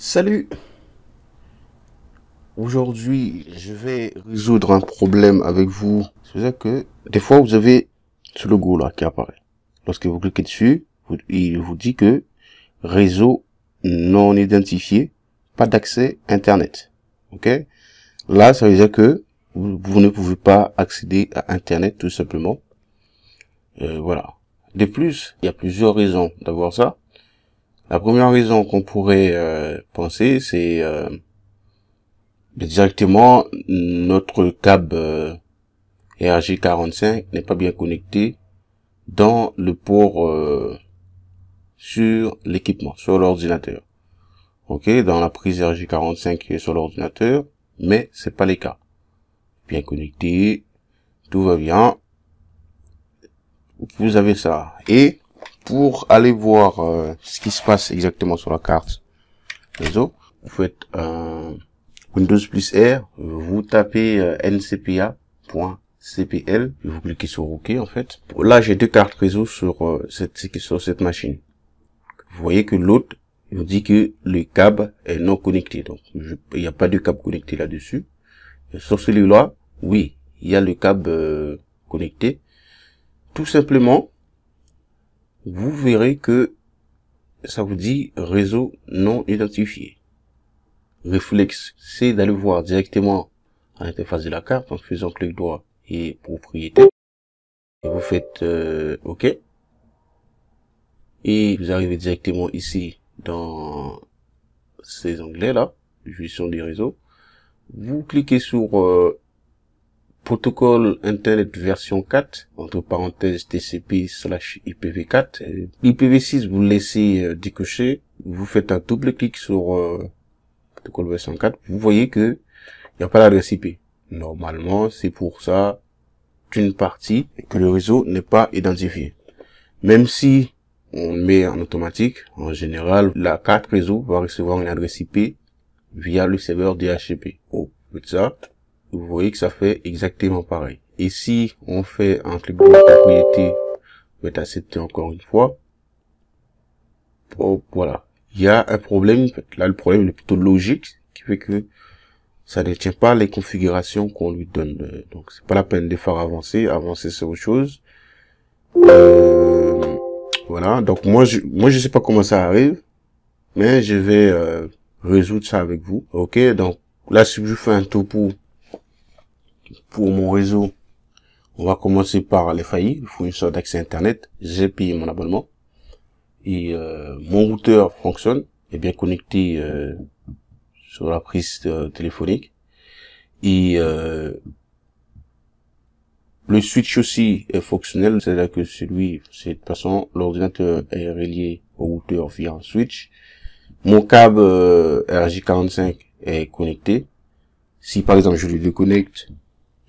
Salut Aujourd'hui, je vais résoudre un problème avec vous. C'est dire que des fois, vous avez ce logo là qui apparaît. Lorsque vous cliquez dessus, il vous dit que réseau non identifié, pas d'accès Internet. Ok Là, ça veut dire que vous ne pouvez pas accéder à Internet tout simplement. Euh, voilà. De plus, il y a plusieurs raisons d'avoir ça. La première raison qu'on pourrait euh, penser, c'est euh, directement notre câble euh, RG45 n'est pas bien connecté dans le port euh, sur l'équipement, sur l'ordinateur. Ok, dans la prise RG45 qui est sur l'ordinateur, mais c'est pas le cas. Bien connecté, tout va bien. Vous avez ça. Et pour aller voir euh, ce qui se passe exactement sur la carte réseau, vous faites euh, Windows plus R, vous tapez euh, ncpa.cpl, vous cliquez sur OK en fait. Là, j'ai deux cartes réseau sur, euh, cette, sur cette machine. Vous voyez que l'autre vous dit que le câble est non connecté. Donc, il n'y a pas de câble connecté là-dessus. Sur celui-là, oui, il y a le câble connecté. Tout simplement, vous verrez que ça vous dit réseau non identifié. Réflexe, c'est d'aller voir directement à l'interface de la carte en faisant clic droit et propriété. Et vous faites euh, OK. Et vous arrivez directement ici dans ces onglets là, gestion des réseaux. Vous cliquez sur euh, protocole Internet version 4, entre parenthèses TCP slash IPv4. IPv6, vous laissez euh, décocher, vous faites un double clic sur euh, protocole version 4, vous voyez que il n'y a pas d'adresse IP. Normalement, c'est pour ça qu'une partie que le réseau n'est pas identifié. Même si on met en automatique, en général, la carte réseau va recevoir une adresse IP via le serveur DHCP. Oh, ça vous voyez que ça fait exactement pareil. Et si on fait un clic droit propriété, on va accepté encore une fois. Oh, voilà. Il y a un problème. Là, le problème est plutôt logique, qui fait que ça ne tient pas les configurations qu'on lui donne. Donc, c'est pas la peine de faire avancer. Avancer, c'est autre chose. Euh, voilà. Donc, moi, je, moi, je sais pas comment ça arrive, mais je vais euh, résoudre ça avec vous. Ok. Donc, là, si je fais un topo pour mon réseau, on va commencer par les faut une sorte d'accès Internet. J'ai payé mon abonnement. Et euh, mon routeur fonctionne, est bien connecté euh, sur la prise euh, téléphonique. Et le switch aussi est fonctionnel, c'est-à-dire que celui, c'est de toute façon, l'ordinateur est relié au routeur via un switch. Mon câble RJ45 est connecté. Si par exemple je le déconnecte,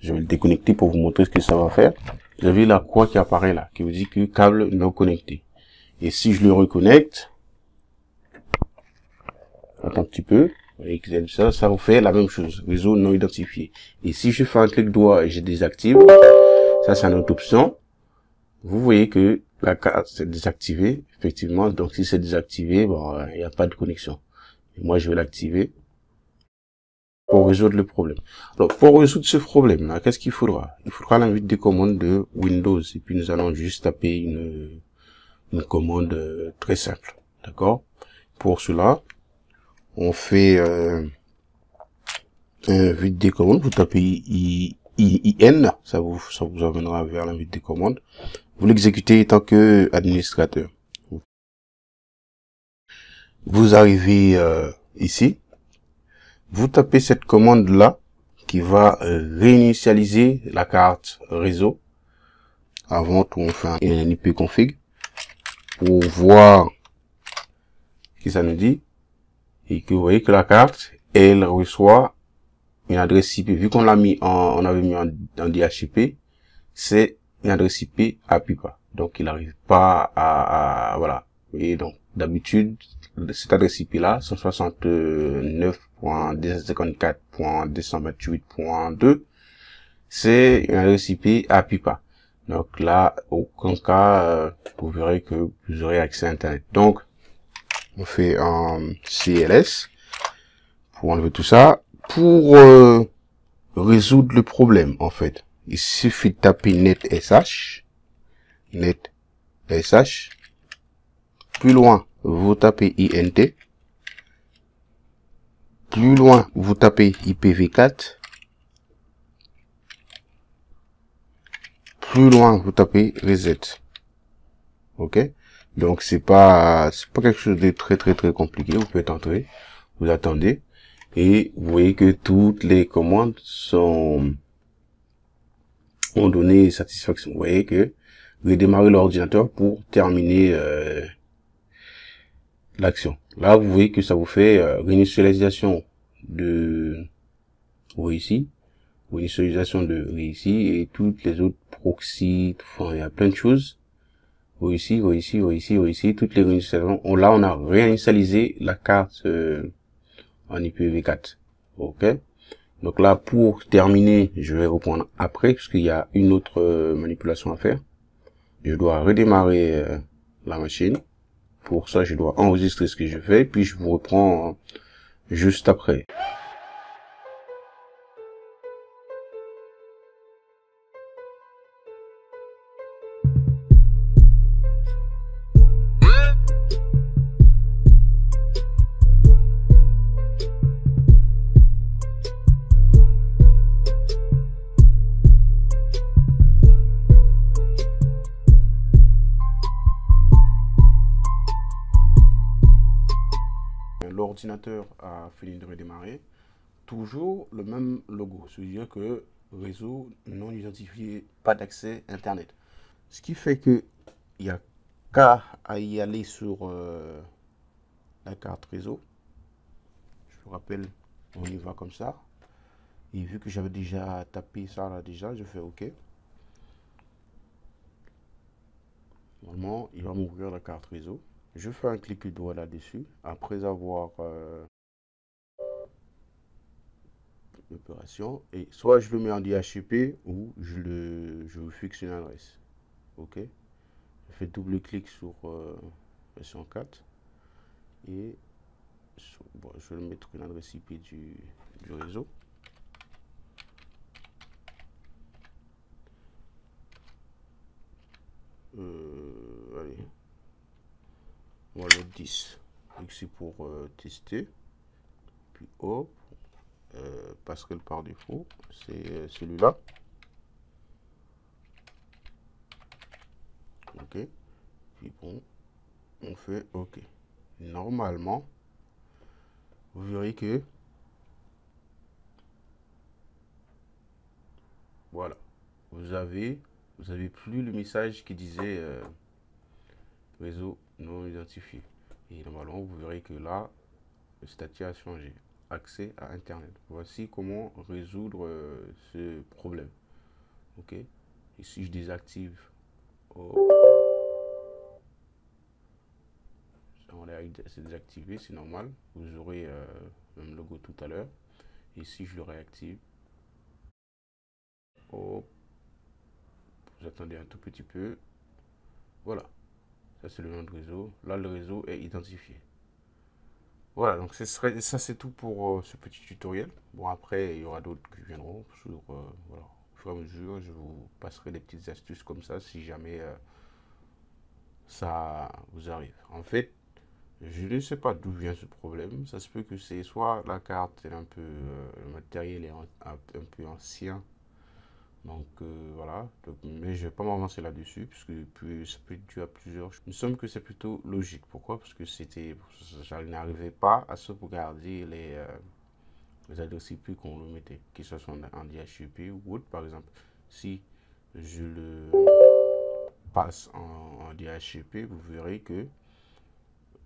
je vais le déconnecter pour vous montrer ce que ça va faire. Vous avez la croix qui apparaît là, qui vous dit que câble non connecté. Et si je le reconnecte, attends un petit peu, ça, ça vous fait la même chose, réseau non identifié. Et si je fais un clic droit et je désactive, ça c'est une autre option, vous voyez que la carte s'est désactivée, effectivement, donc si c'est désactivé, bon, euh, il n'y a pas de connexion. moi je vais l'activer, pour résoudre le problème. Alors, pour résoudre ce problème qu'est-ce qu'il faudra Il faudra l'invite des commandes de Windows. Et puis, nous allons juste taper une, une commande euh, très simple. D'accord Pour cela, on fait euh, invite euh, des commandes. Vous tapez I, ça vous, ça vous amènera vers l'invite des commandes. Vous l'exécutez tant que administrateur. Vous arrivez euh, ici, vous tapez cette commande-là qui va euh, réinitialiser la carte réseau. Avant tout, on fait un config pour voir ce que ça nous dit. Et que vous voyez que la carte, elle reçoit une adresse IP. Vu qu'on l'a mis en, on avait mis en, DHCP, c'est une adresse IP à PIPA. Donc, il n'arrive pas à, à, voilà. Et donc, d'habitude, cet adresse IP-là, 169.254.228.2, c'est un adresse IP à PIPA. Donc là, aucun cas, euh, vous verrez que vous aurez accès à Internet. Donc, on fait un CLS pour enlever tout ça. Pour euh, résoudre le problème, en fait, il suffit de taper netsh, netsh, plus loin, vous tapez INT. Plus loin, vous tapez IPv4. Plus loin, vous tapez Reset. OK Donc, c'est pas, c'est pas quelque chose de très, très, très compliqué. Vous pouvez entrer, vous attendez. Et vous voyez que toutes les commandes sont, ont donné satisfaction. Vous voyez que redémarrer l'ordinateur pour terminer euh, l'action. Là, vous voyez que ça vous fait euh, réinitialisation de ici, réinitialisation de ici et toutes les autres proxys, il y a plein de choses. ici, ici, ici, ici, toutes les réinitialisations. là, on a réinitialisé la carte euh, en IPv4. OK Donc là, pour terminer, je vais reprendre après, parce qu'il y a une autre euh, manipulation à faire. Je dois redémarrer la machine. Pour ça, je dois enregistrer ce que je fais, puis je vous reprends hein, juste après. ordinateur a fini de redémarrer, toujours le même logo, c'est-à-dire que réseau non identifié, pas d'accès Internet. Ce qui fait que il n'y a qu'à y aller sur euh, la carte réseau. Je vous rappelle, on y va comme ça. Et vu que j'avais déjà tapé ça là déjà, je fais OK. Normalement, il va m'ouvrir la carte réseau. Je fais un clic du doigt là-dessus. Après avoir l'opération, euh, et soit je le mets en DHCP ou je le je fixe une adresse. OK Je fais double-clic sur euh, 104 et je vais mettre une adresse IP du, réseau. Euh, le 10. c'est pour euh, tester. Puis hop. Euh, qu'elle par défaut, c'est euh, celui-là. OK. Puis bon, on fait OK. Normalement, vous verrez que voilà vous avez vous avez plus le message qui disait euh, réseau non identifié Et normalement, vous verrez que là, le statut a changé. Accès à Internet. Voici comment résoudre euh, ce problème. Ok Et si je désactive... Oh. c'est désactivé, c'est normal. Vous aurez le euh, logo tout à l'heure. Et si je le réactive, oh, vous attendez un tout petit peu. Voilà. Ça, c'est le nom de réseau. Là, le réseau est identifié. Voilà, donc ce serait, ça, c'est tout pour euh, ce petit tutoriel. Bon, après, il y aura d'autres qui viendront. Sur, euh, Au fur et à mesure, je vous passerai des petites astuces comme ça si jamais euh, ça vous arrive. En fait, je ne sais pas d'où vient ce problème. Ça se peut que c'est soit la carte est un peu. le matériel est un peu ancien donc euh, voilà, mais je ne vais pas m'avancer là-dessus, puisque plus, ça peut être dû à plusieurs choses. Il me que c'est plutôt logique. Pourquoi Parce que c'était, je pas à sauvegarder les, euh, les adresses IP qu'on le mettait, ce soient en DHCP ou autre, par exemple. Si je le passe en, DHCP, vous verrez que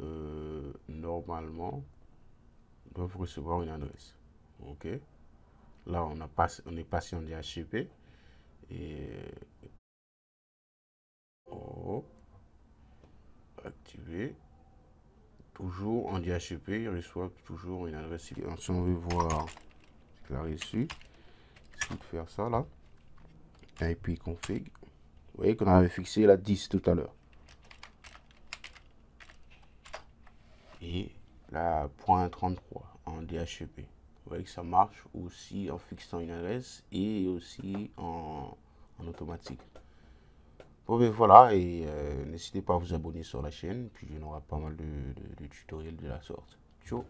euh, normalement, doivent recevoir une adresse. OK Là, on, a on est passé en DHCP et oh, activer toujours en DHCP il reçoit toujours une adresse si on veut voir ce qu'il reçu faire ça là et puis config vous voyez qu'on avait fixé la 10 tout à l'heure et la .33 en DHCP vous voyez que ça marche aussi en fixant une adresse et aussi en, automatique. Bon ben voilà et euh, n'hésitez pas à vous abonner sur la chaîne puis il y aura pas mal de, de tutoriels de la sorte. Ciao